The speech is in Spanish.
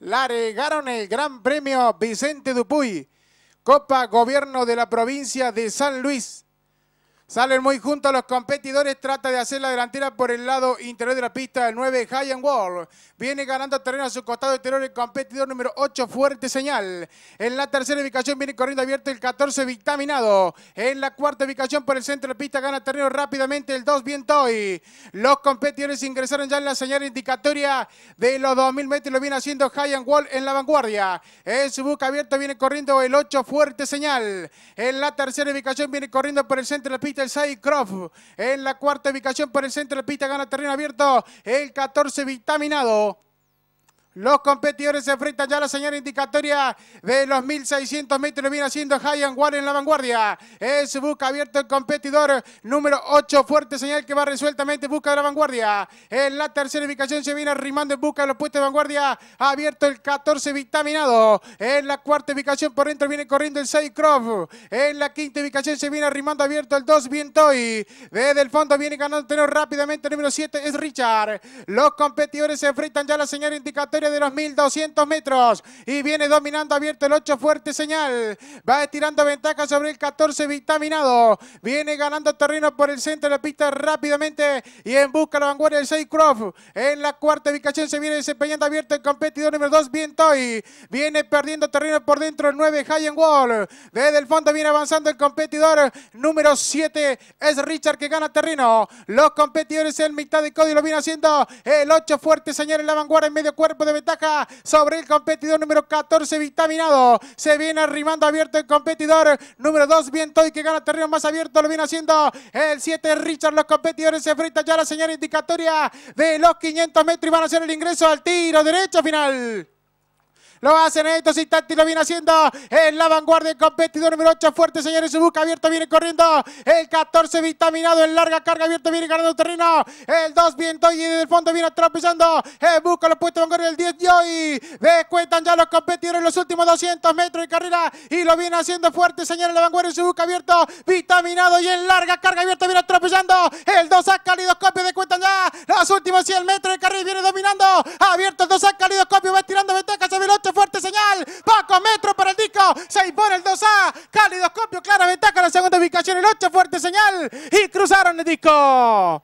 largaron el Gran Premio Vicente Dupuy, Copa Gobierno de la provincia de San Luis, Salen muy juntos los competidores, trata de hacer la delantera por el lado interior de la pista, el 9 High and Wall. Viene ganando terreno a su costado exterior el competidor número 8, Fuerte Señal. En la tercera ubicación viene corriendo abierto el 14, Vitaminado. En la cuarta ubicación por el centro de la pista gana terreno rápidamente el 2, Vientoy. Los competidores ingresaron ya en la señal indicatoria de los 2000 metros, lo viene haciendo High and Wall en la vanguardia. En su busca abierta viene corriendo el 8, Fuerte Señal. En la tercera ubicación viene corriendo por el centro de la pista el 6 En la cuarta ubicación por el centro de pista gana terreno abierto. El 14 vitaminado. Los competidores se enfrentan ya a la señal indicatoria de los 1600 metros. Viene haciendo Hayan Warren en la vanguardia. Es busca abierto el competidor número 8. Fuerte señal que va resueltamente. Busca de la vanguardia. En la tercera ubicación se viene arrimando en busca de los puestos de vanguardia. abierto el 14 vitaminado. En la cuarta ubicación por dentro viene corriendo el 6 Croft. En la quinta ubicación se viene arrimando abierto el 2 Vientoy. Desde el fondo viene ganando rápidamente número 7 es Richard. Los competidores se enfrentan ya a la señal indicatoria de los 1200 metros y viene dominando abierto el 8 fuerte señal. Va estirando ventaja sobre el 14 vitaminado. Viene ganando terreno por el centro de la pista rápidamente y en busca de la vanguardia el 6 Croft. En la cuarta ubicación se viene desempeñando abierto el competidor número 2 Vientoy. Viene perdiendo terreno por dentro el 9 High and Wall. Desde el fondo viene avanzando el competidor número 7 es Richard que gana terreno. Los competidores en mitad de código lo viene haciendo el 8 fuerte señal en la vanguardia en medio cuerpo de ventaja sobre el competidor número 14, Vitaminado. Se viene arrimando abierto el competidor número 2, Y que gana terreno más abierto. Lo viene haciendo el 7, Richard. Los competidores se enfrentan ya la señal indicatoria de los 500 metros y van a hacer el ingreso al tiro derecho final. Lo hacen en estos instantes y lo viene haciendo en la vanguardia. El competidor número 8 fuerte, señores. Su busca abierto viene corriendo. El 14 vitaminado en larga carga abierto viene ganando terreno. El 2 viento y desde el fondo viene atropellando. busca los puestos vanguardia. El 10 y hoy descuentan ya los competidores los últimos 200 metros de carrera y lo viene haciendo fuerte, señores. La vanguardia su busca abierto, vitaminado y en larga carga abierto viene atropellando. El 2 ha cálido copio descuentan ya los últimos 100 metros de carrera viene dominando. Abierto el 2 ha cálido copio, va tirando ventaja Paco Metro para el disco. Se impone el 2A. Calidoscopio, clara ventaja. La segunda ubicación, el 8. Fuerte señal. Y cruzaron el disco.